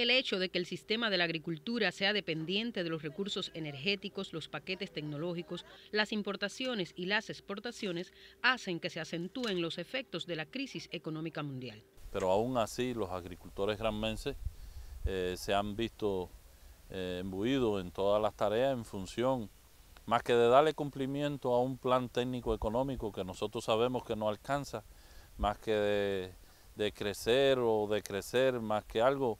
El hecho de que el sistema de la agricultura sea dependiente de los recursos energéticos, los paquetes tecnológicos, las importaciones y las exportaciones hacen que se acentúen los efectos de la crisis económica mundial. Pero aún así los agricultores granmenses eh, se han visto embuidos eh, en todas las tareas en función, más que de darle cumplimiento a un plan técnico económico que nosotros sabemos que no alcanza, más que de, de crecer o decrecer, más que algo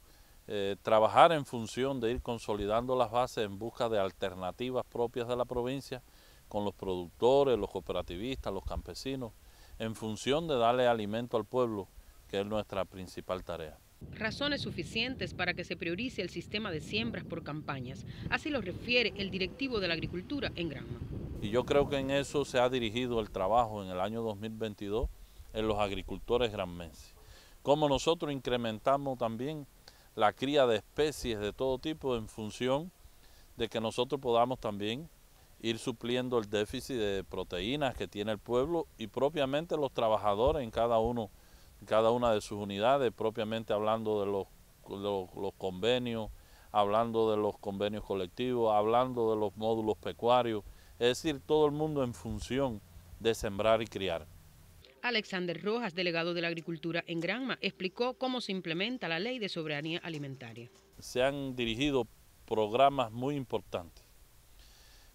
eh, trabajar en función de ir consolidando las bases en busca de alternativas propias de la provincia con los productores, los cooperativistas, los campesinos, en función de darle alimento al pueblo, que es nuestra principal tarea. Razones suficientes para que se priorice el sistema de siembras por campañas, así lo refiere el directivo de la agricultura en Granma. Y yo creo que en eso se ha dirigido el trabajo en el año 2022 en los agricultores granmenses. Como nosotros incrementamos también la cría de especies de todo tipo en función de que nosotros podamos también ir supliendo el déficit de proteínas que tiene el pueblo y propiamente los trabajadores en cada uno cada una de sus unidades, propiamente hablando de los, los, los convenios, hablando de los convenios colectivos, hablando de los módulos pecuarios, es decir, todo el mundo en función de sembrar y criar. Alexander Rojas, delegado de la Agricultura en Granma, explicó cómo se implementa la ley de soberanía alimentaria. Se han dirigido programas muy importantes,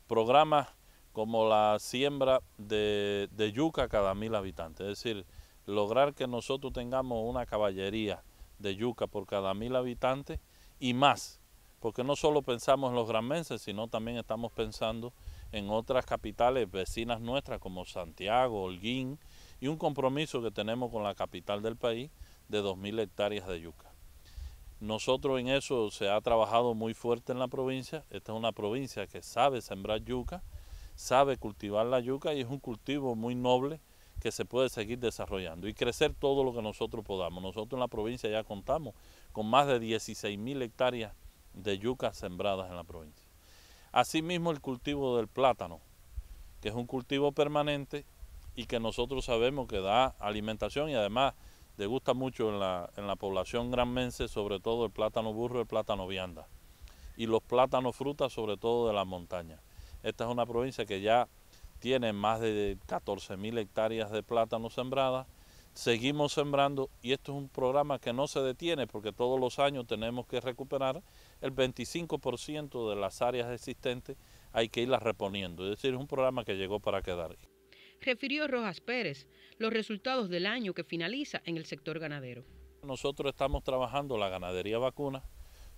programas como la siembra de, yuca cada mil habitantes, es decir, lograr que nosotros tengamos una caballería de yuca por cada mil habitantes y más, porque no solo pensamos en los granmenses, sino también estamos pensando en otras capitales vecinas nuestras como Santiago, Holguín, y un compromiso que tenemos con la capital del país de 2.000 hectáreas de yuca. Nosotros en eso se ha trabajado muy fuerte en la provincia. Esta es una provincia que sabe sembrar yuca, sabe cultivar la yuca y es un cultivo muy noble que se puede seguir desarrollando y crecer todo lo que nosotros podamos. Nosotros en la provincia ya contamos con más de 16.000 hectáreas de yuca sembradas en la provincia. Asimismo el cultivo del plátano, que es un cultivo permanente y que nosotros sabemos que da alimentación y además le gusta mucho en la, población granmense, sobre todo el plátano burro, el plátano vianda y los plátanos frutas, sobre todo de las montañas. Esta es una provincia que ya tiene más de 14.000 hectáreas de plátano sembradas. Seguimos sembrando y esto es un programa que no se detiene porque todos los años tenemos que recuperar el 25% de las áreas existentes, hay que irlas reponiendo. Es decir, es un programa que llegó para quedar refirió Rojas Pérez los resultados del año que finaliza en el sector ganadero. Nosotros estamos trabajando la ganadería vacuna,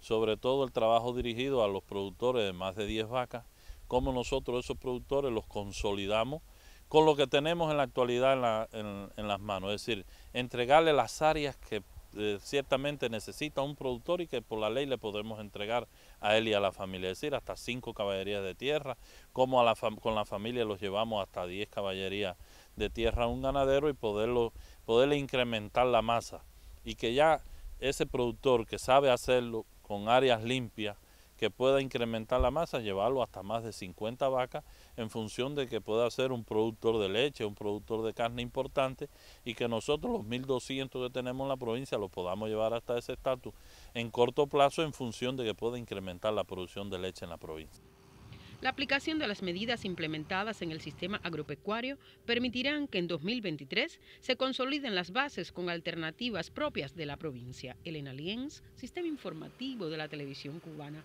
sobre todo el trabajo dirigido a los productores de más de 10 vacas, cómo nosotros esos productores los consolidamos con lo que tenemos en la actualidad en, en las manos, es decir, entregarle las áreas que eh, ciertamente necesita un productor y que por la ley le podemos entregar a él y a la familia, es decir, hasta cinco caballerías de tierra, como con la familia los llevamos hasta diez caballerías de tierra a un ganadero y poderlo, poderle incrementar la masa y que ya ese productor que sabe hacerlo con áreas limpias, que pueda incrementar la masa, llevarlo hasta más de 50 vacas en función de que pueda ser un productor de leche, un productor de carne importante y que nosotros los 1.200 que tenemos en la provincia los podamos llevar hasta ese estatus en corto plazo en función de que pueda incrementar la producción de leche en la provincia. La aplicación de las medidas implementadas en el sistema agropecuario permitirán que en 2023 se consoliden las bases con alternativas propias de la provincia. Elena Lienz, Sistema Informativo de la Televisión Cubana.